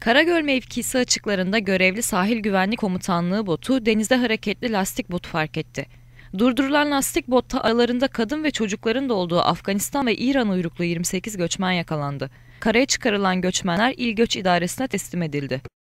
Karagöl mevkisi açıklarında görevli sahil güvenlik komutanlığı botu denizde hareketli lastik bot fark etti. Durdurulan lastik botta aralarında kadın ve çocukların da olduğu Afganistan ve İran uyruklu 28 göçmen yakalandı. Karaya çıkarılan göçmenler İl Göç İdaresi'ne teslim edildi.